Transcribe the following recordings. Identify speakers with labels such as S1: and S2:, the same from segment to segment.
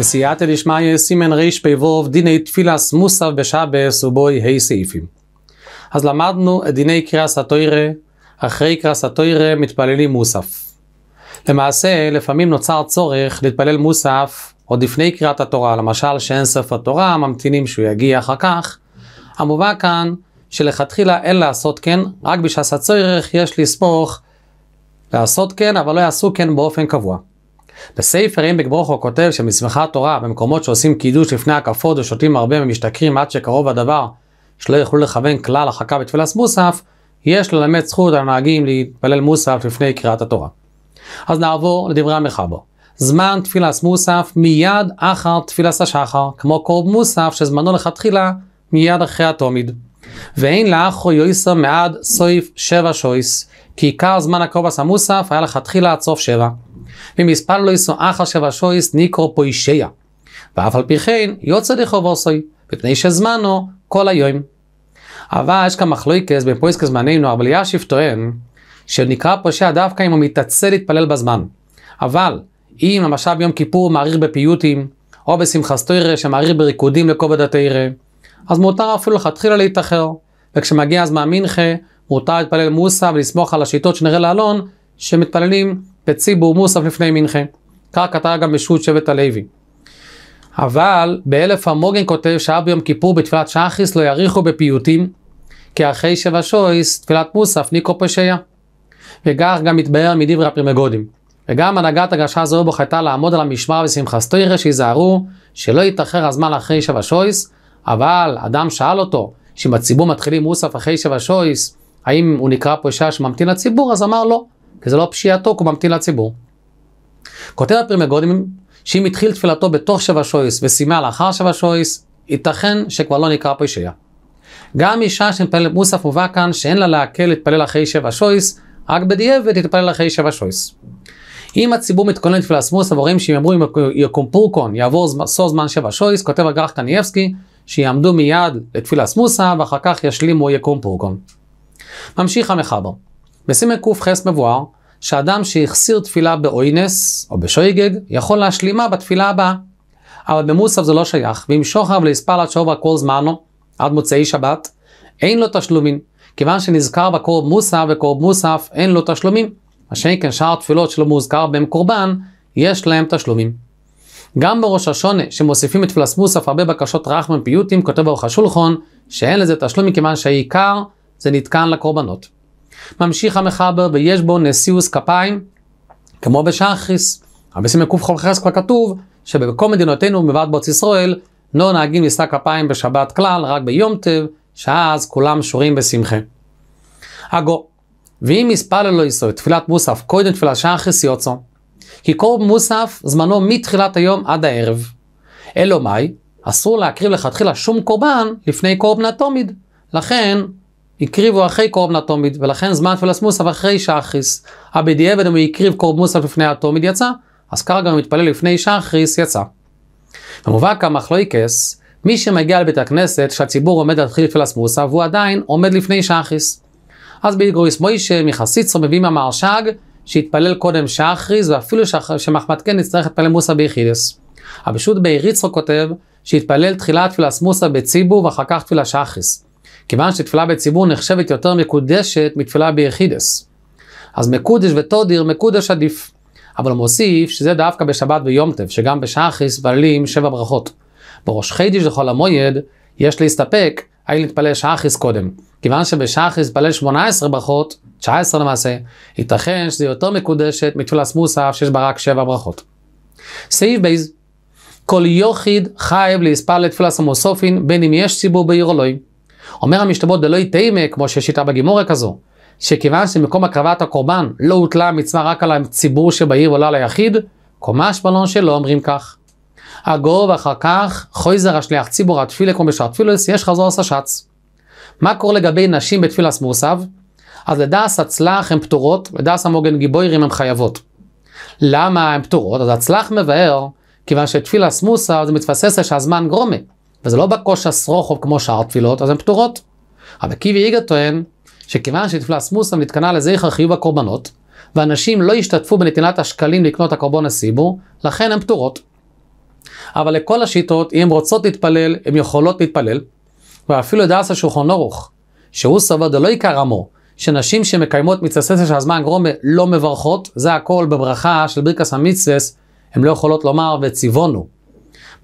S1: בסייעתא דשמיא סימן רפ"ו דיני תפילס מוסף בשבס ובוי ה' סעיפים. אז למדנו את דיני קריאס התוירה, אחרי קריאס התוירה מתפללים מוסף. למעשה, לפעמים נוצר צורך להתפלל מוסף עוד לפני קריאת התורה, למשל שאין ספר תורה, ממתינים שהוא יגיע אחר כך. המובא כאן שלכתחילה אין לעשות כן, רק בשעשת הצורך יש לסמוך לעשות כן, אבל לא יעשו כן באופן קבוע. בספר אם ברוכו כותב שמשמחת תורה, במקומות שעושים קידוש לפני הקפות ושותים הרבה ומשתכרים עד שקרוב הדבר שלא יוכלו לכוון כלל החכה בתפילת מוסף, יש ללמד זכות על הנוהגים להתפלל מוסף לפני קריאת התורה. אז נעבור לדברי המחבר. זמן תפילת מוסף מיד אחר תפילת השחר, כמו קורב מוסף שזמנו לכתחילה מיד אחרי התומיד. ואין לאחו יויסר מעד סויף שבע שויס, כי עיקר זמן הקורבס המוסף היה לכתחילה עד סוף שבע. ומספר לא יסו אחר שבשויס ניקרו פוישיה. ואף על פי כן יוצא דחובוסוי, מפני שזמנו כל היום. אבל יש כאן מחלוקס בין פויסקס זמננו, אבל ישיב טוען שנקרא פושע דווקא אם הוא מתעצל להתפלל בזמן. אבל אם למשל ביום כיפור מעריך בפיוטים, או בשמחת תרא שמעריך בריקודים לכובד התירה, אז מותר אפילו לכתחילה להתאחר. וכשמגיע הזמן מנחה, מותר להתפלל מוסא ולסמוך על השיטות שנראה לאלון, שמתפללים לציבור מוסף לפני מנחה. כך כתב גם בשבות שבט הלוי. אבל באלף המוגן כותב שעה ביום כיפור בתפילת שחיס לא יאריכו בפיוטים, כי אחרי שבע שויס תפילת מוסף ניקו פשיה. וכך גם התבהר מדברי הפרימגודים. וגם הנהגת הגשה זו בוחטא לעמוד על המשמר ושמחה סטוירה שיזהרו שלא יתאחר הזמן אחרי שבע שויס, אבל אדם שאל אותו שאם הציבור מתחילים מוסף אחרי שבע שויס, האם הוא נקרא פושע שממתין לציבור? אז אמר לא. כי זה לא פשיעתו, כי הוא ממתין לציבור. כותב הפרימגודים, שאם התחיל תפילתו בתוך שבע שויס וסיימה לאחר שבע שויס, ייתכן שכבר לא נקרא פשע. גם אישה שמתפללת מוסף מובא כאן שאין לה להקל להתפלל אחרי שבע שויס, רק בדיעבד תתפלל אחרי שבע שויס. אם הציבור מתכונן לתפילת מוסף ורואים שהם אמרו יקום פורקון, יעבור סור זמן שבע שויס, כותב הגרח קנייבסקי, שיעמדו מיד לתפילת מוסף ואחר כך ישלימו יקום פורקון. ממשיך המחבר. בסימן ק"ח מבואר שאדם שהחסיר תפילה באוינס או בשויגג יכול להשלימה בתפילה הבאה. אבל במוסף זה לא שייך, ואם שוכב להספר עד שובה כל זמנו, עד מוצאי שבת, אין לו תשלומים, כיוון שנזכר בקורב מוסף וקורב מוסף אין לו תשלומים, מה שאין כן שאר התפילות שלא מוזכר בהם קורבן, יש להם תשלומים. גם בראש השונה, שמוסיפים את פלס מוסף הרבה בקשות רחמן פיוטים, כותב אורך השולחון, שאין לזה תשלום מכיוון שהעיקר זה נתקן לקורבנות. ממשיך המחבר ויש בו נשיאוס כפיים, כמו בשחריס. אבל המסים קח"ס כבר כתוב שבכל מדינותינו מבעד בארץ ישראל לא נהגים לשא כפיים בשבת כלל, רק ביום טב, שאז כולם שורים בשמחה. הגו, ואם מספר ללא ישראל, תפילת מוסף, קודם תפילת שחריס יוצא, כי כל מוסף זמנו מתחילת היום עד הערב. אלו מאי, אסור להקריב לכתחילה שום קורבן לפני קורבנה תומיד. לכן, הקריבו אחרי קורבן אטומית, ולכן זמן תפילס מוסף אחרי שחריס. הבדיעבד אם הוא הקריב קורבן מוסף לפני אטומית יצא, אז כרגע הוא מתפלל לפני שחריס יצא. במובן כמחלויקס, לא מי שמגיע לבית הכנסת, שהציבור עומד להתחיל תפילס מוסף, והוא עדיין עומד לפני שחריס. אז בגרויס מוישה מחסיצר מביא מהמרש"ג, שהתפלל קודם שחריס, ואפילו שמחמת כן יצטרך להתפלל מוסף ביחידס. בעיר יצרו כותב, שהתפלל תחילה תפילס מוסף בציבור ואחר כך תפילה שחריס. כיוון שתפילה בציבור נחשבת יותר מקודשת מתפילה ביחידס. אז מקודש ותודיר, מקודש עדיף. אבל הוא מוסיף שזה דווקא בשבת ויום טב, שגם בשחריס בעלים שבע ברכות. בראש חיידיש לכל המויד, יש להסתפק, האם להתפלל שחריס קודם. כיוון שבשחריס התפלל 18 ברכות, 19 למעשה, ייתכן שזה יותר מקודשת מתפילה מוסף שיש בה רק שבע ברכות. סעיף בייז, כל יוחיד חייב להספל לתפילה סמוסופין, בין אם יש ציבור בעיר או לא. אומר המשתבות דלא יתאימה, אה, כמו שיש איתה בגימורה כזו, שכיוון שמקום הקרבת הקורבן לא הוטלה המצווה רק על הציבור שבעיר ולא על היחיד, קומש בלון שלא אומרים כך. הגו ואחר כך חויזר השליח ציבור התפילה כמו בשעת תפילוס, יש חזור סשץ. מה קורה לגבי נשים בתפילה מוסב? אז לדעס הצלח הן פטורות, ודעס המוגן גיבוירים הן חייבות. למה הן פטורות? אז הצלח מבאר, כיוון שתפילה מוסב זה מתפסס שהזמן גרומה. וזה לא בקושה סרוכו כמו שאר תפילות, אז הן פטורות. רבי עקיבא יגה טוען שכיוון שתפלס סמוסה נתקנה לזכר חיוב הקורבנות, ואנשים לא השתתפו בנתינת השקלים לקנות הקורבן הסיבו, לכן הן פטורות. אבל לכל השיטות, אם הן רוצות להתפלל, הן יכולות להתפלל. ואפילו דאס השולחון אורוך, שהוא סבר דלא עיקר עמו, שנשים שמקיימות מצווה של הזמן גרומה לא מברכות, זה הכל בברכה של ברכס המצווה, הן לא יכולות לומר וציוונו.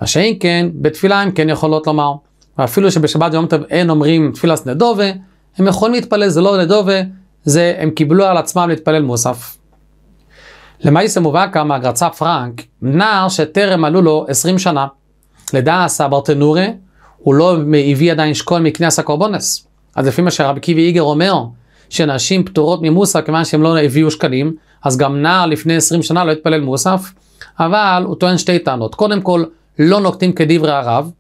S1: מה שאם כן, בתפילה הם כן יכולות לומר. ואפילו שבשבת יום טוב אין אומרים תפילה סנדובה, הם יכולים להתפלל, זה לא נדובה, זה הם קיבלו על עצמם להתפלל מוסף. למעשה מובא כאן מהגרצה פרנק, נער שטרם מלאו לו 20 שנה. לדעס אברטנורי, הוא לא הביא עדיין שכול מכנס הקורבונס. אז לפי מה שרבי קיבי איגר אומר, שנשים פטורות ממוסף כיוון שהם לא הביאו שקלים, אז גם נער לפני 20 שנה לא התפלל מוסף, אבל הוא טוען שתי טענות. קודם כל, לא נוקטים כדברי הרב,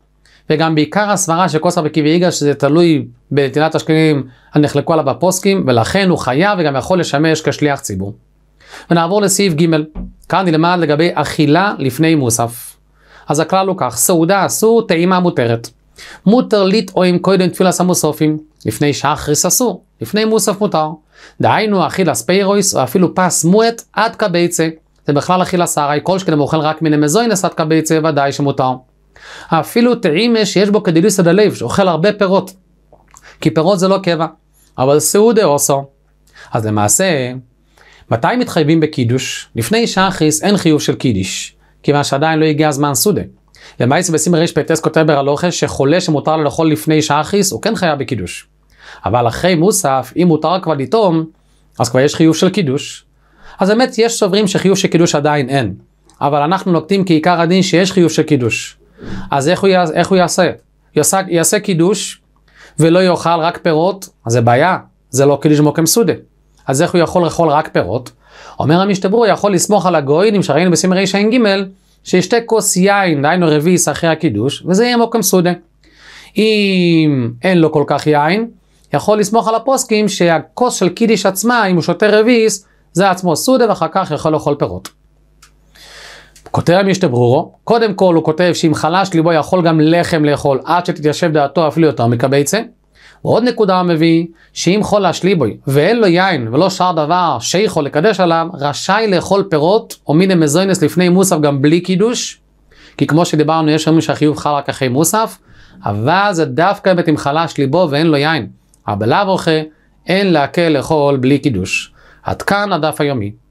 S1: וגם בעיקר הסברה של כוס רבי שכוסר יגאל שזה תלוי בנתינת השכנים הנחלקו עליו הפוסקים, ולכן הוא חייב וגם יכול לשמש כשליח ציבור. ונעבור לסעיף ג', כאן נלמד לגבי אכילה לפני מוסף. אז הכלל הוא כך, סעודה אסור, טעימה מותרת. מותר לטעום קודם תפילה סמוסופים, לפני שעה חריס אסור, לפני מוסף מותר. דהיינו אכילה ספיירויס או אפילו פס מועט עד קבייצה. זה בכלל אכילה שערי, כל שכן אם אוכל רק מן המזוינס עד קביצה, ודאי שמותר. אפילו טעימה שיש בו כדיליסא דליב, שאוכל הרבה פירות. כי פירות זה לא קבע, אבל סעודה אוסו. אז למעשה, מתי מתחייבים בקידוש? לפני שחריס אין חיוב של קידיש, כיוון שעדיין לא הגיע הזמן סעודה. למעשה בסימר רפ"ס כותב ברלוכה שחולה שמותר לו לאכול לפני שחריס, הוא כן חייב בקידוש. אבל אחרי מוסף, אם מותר כבר לטעום, אז כבר יש חיוב של קידוש. אז באמת יש סוברים שחיוב של קידוש עדיין אין, אבל אנחנו נוקטים כעיקר הדין שיש חיוב של קידוש. אז איך הוא, יעש, איך הוא יעשה? יעשה? יעשה קידוש ולא יאכל רק פירות, אז זה בעיה, זה לא קידוש מוקם סודה. אז איך הוא יכול לאכול רק פירות? אומר המשתברו, יכול לסמוך על הגויינים שראינו בסימרי שע"ג, שישתה כוס יין, דהיינו רביעי, אחרי הקידוש, וזה יהיה מוקם סודה. אם אין לו כל כך יין, יכול לסמוך על הפוסקים שהכוס של קידיש עצמה, אם הוא שותה רביעיס, זה עצמו סודה ואחר כך יכול לאכול פירות. כותב המשתה ברורו, קודם כל הוא כותב שאם חלש ליבו יכול גם לחם לאכול עד שתתיישב דעתו אפילו יותר מקבייצה. ועוד נקודה הוא מביא, שאם חולש ליבוי ואין לו יין ולא שאר דבר שיכול לקדש עליו, רשאי לאכול פירות או מיני מזוינס לפני מוסף גם בלי קידוש. כי כמו שדיברנו, יש אומרים שהחיוב חל רק אחרי מוסף, אבל זה דווקא באמת אם חלש ליבו ואין לו יין. אבל לאו אוכל, אין להקל לאכול בלי קידוש. עד כאן הדף היומי.